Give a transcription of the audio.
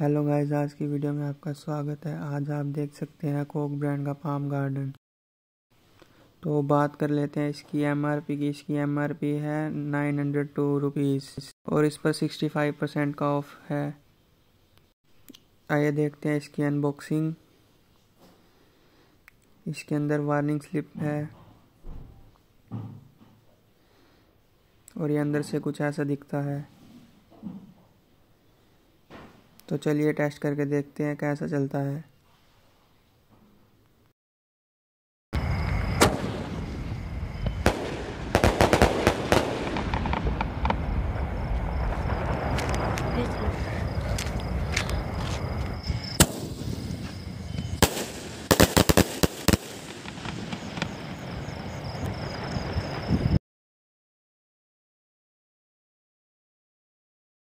hello guys आज की video में आपका स्वागत है आज आप देख सकते हैं कोक ब्रांड का पाम गार्डन तो बात कर लेते हैं इसकी एमआरपी की इसकी एमआरपी है नाइन हंड्रेड टू रुपीज़ और इस पर सिक्सटी फाइव परसेंट का ऑफ है आइए देखते हैं इसकी अनबॉक्सिंग इसके अंदर वार्निंग स्लिप है और ये अंदर से कुछ ऐसा दिखता है तो चलिए टेस्ट करके देखते हैं कैसा चलता है